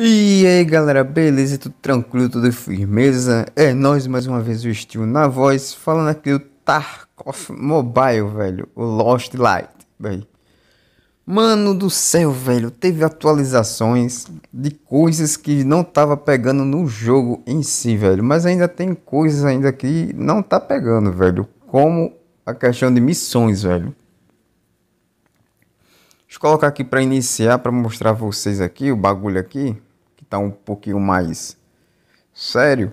E aí galera, beleza? Tudo tranquilo, tudo firmeza? É nós mais uma vez o estilo na voz, falando aqui do Tarkov Mobile, velho, o Lost Light, velho. Mano do céu, velho, teve atualizações de coisas que não tava pegando no jogo em si, velho, mas ainda tem coisas ainda que não tá pegando, velho, como a questão de missões, velho. Deixa eu colocar aqui para iniciar, para mostrar vocês aqui o bagulho aqui tá um pouquinho mais sério.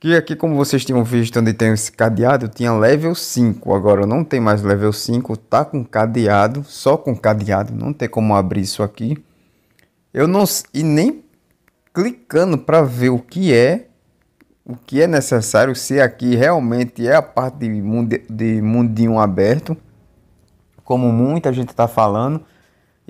Que aqui, como vocês tinham visto onde tem esse cadeado, tinha level 5. Agora não tem mais level 5, tá com cadeado, só com cadeado, não tem como abrir isso aqui. Eu não e nem clicando para ver o que é, o que é necessário, se aqui realmente é a parte de, mundi, de mundinho aberto, como muita gente está falando.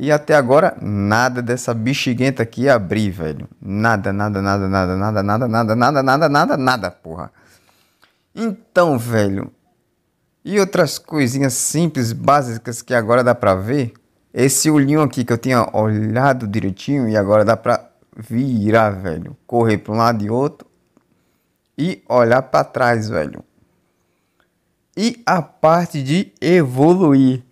E até agora, nada dessa bexiguenta aqui abrir, velho. Nada, nada, nada, nada, nada, nada, nada, nada, nada, nada, nada, porra. Então, velho. E outras coisinhas simples, básicas que agora dá pra ver. Esse olhinho aqui que eu tinha olhado direitinho e agora dá pra virar, velho. Correr pra um lado e outro. E olhar pra trás, velho. E a parte de evoluir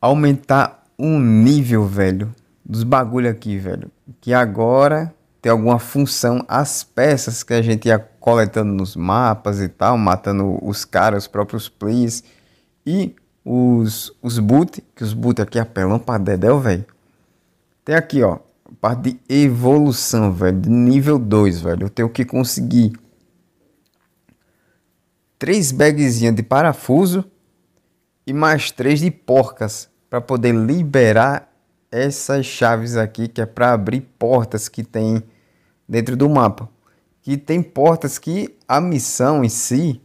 aumentar um nível, velho, dos bagulho aqui, velho. Que agora tem alguma função as peças que a gente ia coletando nos mapas e tal, matando os caras, os próprios players e os, os boot, que os boot aqui é apelão pra dedéu, velho. Tem aqui, ó, parte de evolução, velho, de nível 2, velho. Eu tenho que conseguir três bagzinhas de parafuso e mais três de porcas para poder liberar essas chaves aqui que é para abrir portas que tem dentro do mapa. Que tem portas que a missão em si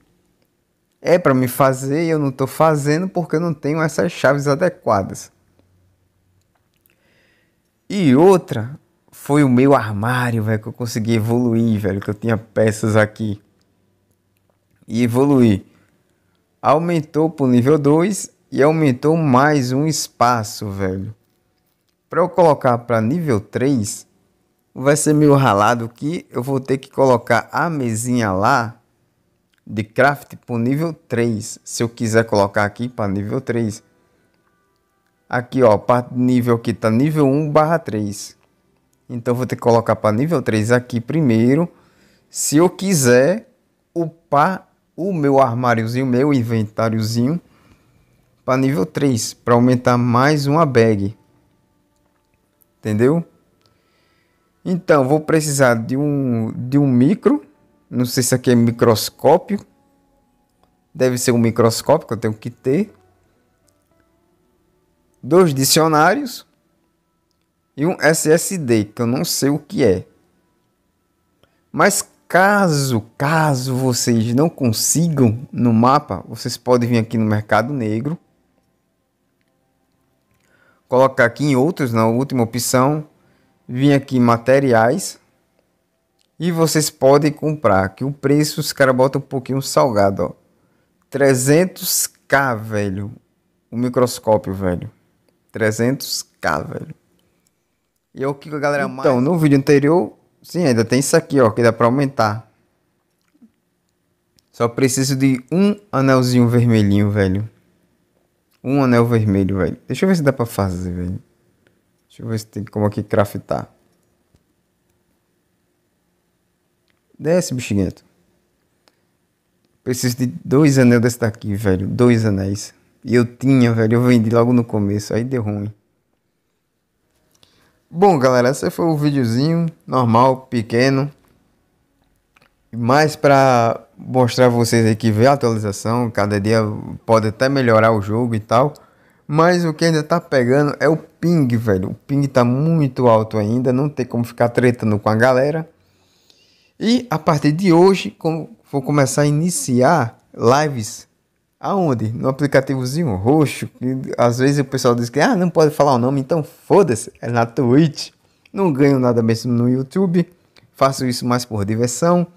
é para me fazer e eu não estou fazendo porque eu não tenho essas chaves adequadas. E outra foi o meu armário, velho, que eu consegui evoluir, velho, que eu tinha peças aqui. E evoluir aumentou para o nível 2 e aumentou mais um espaço, velho. Para eu colocar para nível 3, vai ser meio ralado que eu vou ter que colocar a mesinha lá de craft para o nível 3. Se eu quiser colocar aqui para nível 3. Aqui, ó, parte do nível aqui tá nível 1 barra 3. Então, vou ter que colocar para nível 3 aqui primeiro. Se eu quiser upar o meu armáriozinho, meu inventáriozinho para nível 3, para aumentar mais uma bag. Entendeu? Então, vou precisar de um de um micro, não sei se aqui é microscópio. Deve ser um microscópio que eu tenho que ter. Dois dicionários e um SSD, que eu não sei o que é. Mas Caso, caso vocês não consigam no mapa, vocês podem vir aqui no mercado negro. Colocar aqui em outros, na última opção, vir aqui em materiais e vocês podem comprar. Que o preço os caras botam um pouquinho salgado, ó. 300k, velho. O microscópio, velho. 300k, velho. E é o que a galera então, mais. Então, no vídeo anterior Sim, ainda tem isso aqui, ó, que dá para aumentar. Só preciso de um anelzinho vermelhinho, velho. Um anel vermelho, velho. Deixa eu ver se dá pra fazer, velho. Deixa eu ver se tem como aqui craftar. Desce, bichinho Preciso de dois anéis desse daqui, velho. Dois anéis. E eu tinha, velho. Eu vendi logo no começo. Aí deu ruim. Bom, galera, esse foi o videozinho normal, pequeno. Mais para mostrar vocês aí que vê a atualização, cada dia pode até melhorar o jogo e tal. Mas o que ainda tá pegando é o ping, velho. O ping tá muito alto ainda, não tem como ficar tretando com a galera. E a partir de hoje, vou começar a iniciar lives Aonde? No aplicativozinho roxo. Que às vezes o pessoal diz que ah, não pode falar o nome, então foda-se. É na Twitch. Não ganho nada mesmo no YouTube. Faço isso mais por diversão.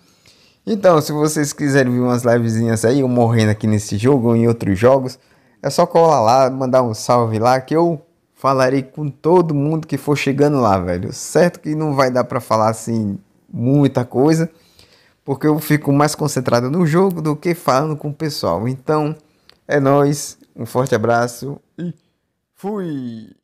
Então, se vocês quiserem ver umas livezinhas aí, eu morrendo aqui nesse jogo ou em outros jogos, é só colar lá, mandar um salve lá que eu falarei com todo mundo que for chegando lá, velho. Certo que não vai dar para falar assim muita coisa porque eu fico mais concentrado no jogo do que falando com o pessoal. Então, é nós, um forte abraço e fui.